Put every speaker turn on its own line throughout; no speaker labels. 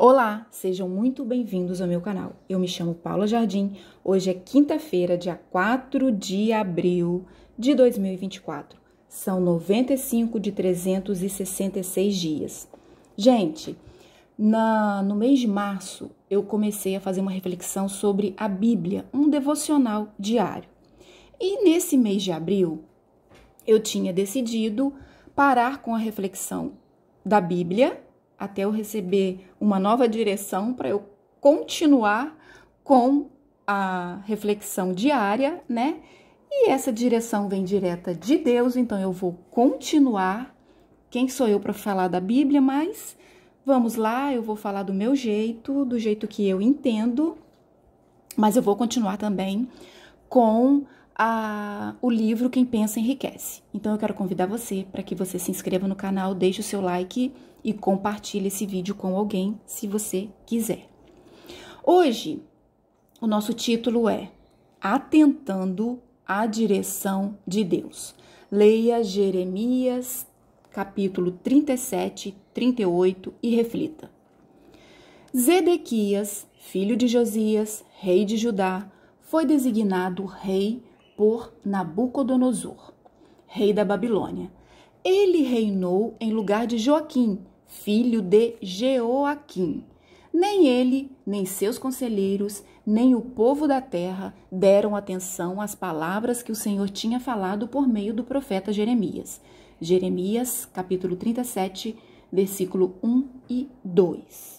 Olá, sejam muito bem-vindos ao meu canal. Eu me chamo Paula Jardim. Hoje é quinta-feira, dia 4 de abril de 2024. São 95 de 366 dias. Gente, na, no mês de março eu comecei a fazer uma reflexão sobre a Bíblia, um devocional diário. E nesse mês de abril eu tinha decidido parar com a reflexão da Bíblia até eu receber uma nova direção para eu continuar com a reflexão diária, né? E essa direção vem direta de Deus, então eu vou continuar. Quem sou eu para falar da Bíblia, mas vamos lá, eu vou falar do meu jeito, do jeito que eu entendo, mas eu vou continuar também com a, o livro Quem Pensa Enriquece. Então eu quero convidar você para que você se inscreva no canal, deixe o seu like e compartilhe esse vídeo com alguém se você quiser. Hoje, o nosso título é Atentando à Direção de Deus. Leia Jeremias, capítulo 37, 38 e reflita. Zedequias, filho de Josias, rei de Judá, foi designado rei por Nabucodonosor, rei da Babilônia, ele reinou em lugar de Joaquim, filho de Jeoaquim. Nem ele, nem seus conselheiros, nem o povo da terra deram atenção às palavras que o Senhor tinha falado por meio do profeta Jeremias. Jeremias, capítulo 37, versículo 1 e 2.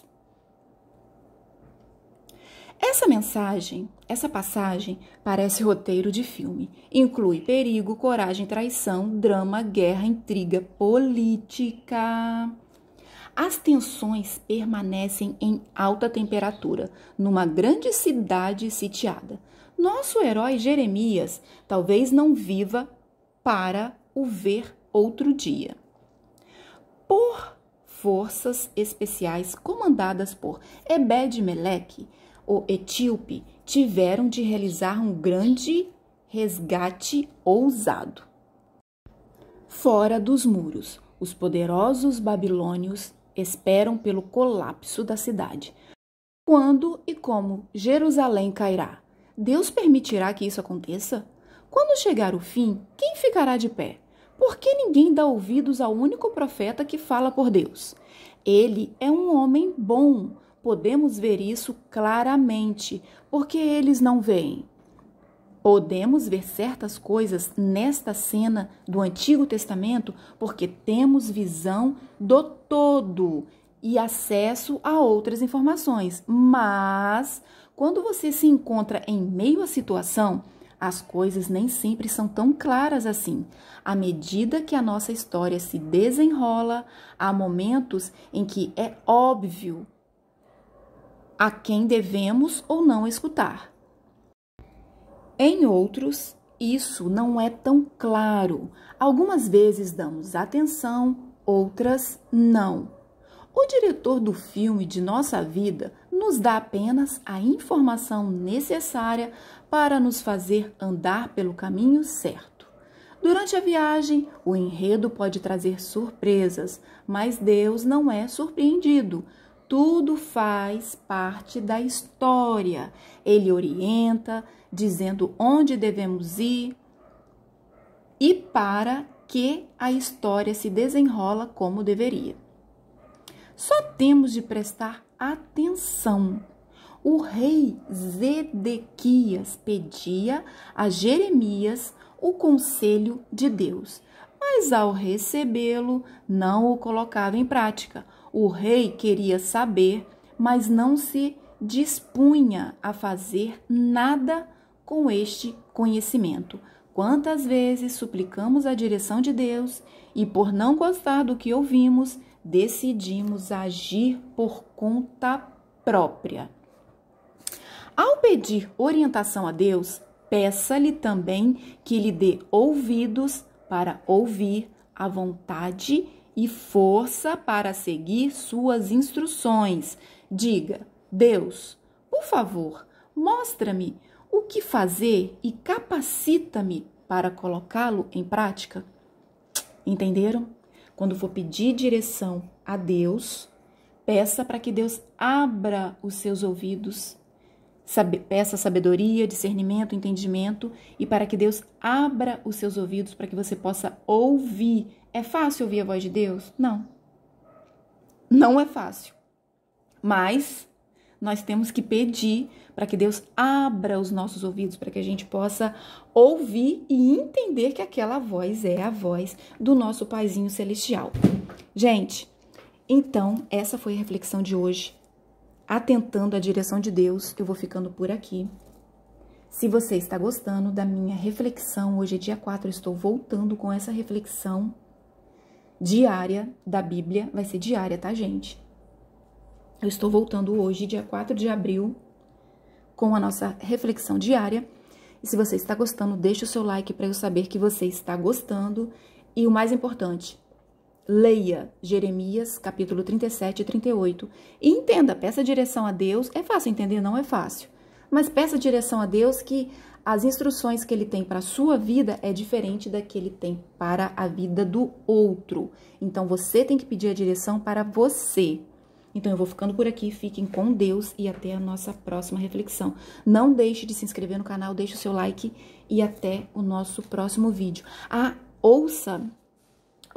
Essa mensagem, essa passagem, parece roteiro de filme. Inclui perigo, coragem, traição, drama, guerra, intriga, política. As tensões permanecem em alta temperatura, numa grande cidade sitiada. Nosso herói Jeremias talvez não viva para o ver outro dia. Por forças especiais comandadas por Ebed Meleque, o etíope tiveram de realizar um grande resgate ousado. Fora dos muros, os poderosos babilônios esperam pelo colapso da cidade. Quando e como Jerusalém cairá? Deus permitirá que isso aconteça? Quando chegar o fim, quem ficará de pé? Por que ninguém dá ouvidos ao único profeta que fala por Deus? Ele é um homem bom, podemos ver isso claramente, porque eles não veem. Podemos ver certas coisas nesta cena do Antigo Testamento porque temos visão do todo e acesso a outras informações. Mas, quando você se encontra em meio à situação, as coisas nem sempre são tão claras assim. À medida que a nossa história se desenrola, há momentos em que é óbvio a quem devemos ou não escutar. Em outros, isso não é tão claro. Algumas vezes damos atenção, outras não. O diretor do filme de nossa vida nos dá apenas a informação necessária para nos fazer andar pelo caminho certo. Durante a viagem, o enredo pode trazer surpresas, mas Deus não é surpreendido tudo faz parte da história. Ele orienta, dizendo onde devemos ir e para que a história se desenrola como deveria. Só temos de prestar atenção. O rei Zedequias pedia a Jeremias o conselho de Deus, mas ao recebê-lo não o colocava em prática o rei queria saber, mas não se dispunha a fazer nada com este conhecimento. Quantas vezes suplicamos a direção de Deus e, por não gostar do que ouvimos, decidimos agir por conta própria. Ao pedir orientação a Deus, peça-lhe também que lhe dê ouvidos para ouvir a vontade de e força para seguir suas instruções. Diga: Deus, por favor, mostra-me o que fazer e capacita-me para colocá-lo em prática. Entenderam? Quando for pedir direção a Deus, peça para que Deus abra os seus ouvidos Sabe, peça sabedoria, discernimento, entendimento e para que Deus abra os seus ouvidos para que você possa ouvir. É fácil ouvir a voz de Deus? Não. Não é fácil. Mas nós temos que pedir para que Deus abra os nossos ouvidos, para que a gente possa ouvir e entender que aquela voz é a voz do nosso Paizinho Celestial. Gente, então essa foi a reflexão de hoje atentando à direção de Deus, eu vou ficando por aqui. Se você está gostando da minha reflexão, hoje é dia 4, estou voltando com essa reflexão diária da Bíblia. Vai ser diária, tá, gente? Eu estou voltando hoje, dia 4 de abril, com a nossa reflexão diária. E se você está gostando, deixe o seu like para eu saber que você está gostando. E o mais importante, leia Jeremias capítulo 37 e 38 e entenda, peça direção a Deus. É fácil entender, não é fácil. Mas peça direção a Deus que as instruções que ele tem para a sua vida é diferente da que ele tem para a vida do outro. Então você tem que pedir a direção para você. Então eu vou ficando por aqui, fiquem com Deus e até a nossa próxima reflexão. Não deixe de se inscrever no canal, deixe o seu like e até o nosso próximo vídeo. Ah, ouça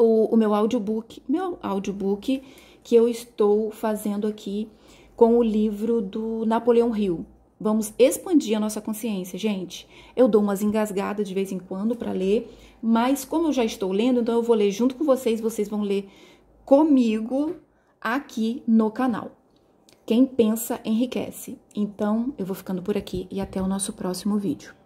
o, o meu audiobook, meu audiobook que eu estou fazendo aqui com o livro do Napoleão Hill. Vamos expandir a nossa consciência, gente. Eu dou umas engasgadas de vez em quando para ler, mas como eu já estou lendo, então eu vou ler junto com vocês, vocês vão ler comigo aqui no canal. Quem pensa enriquece. Então, eu vou ficando por aqui e até o nosso próximo vídeo.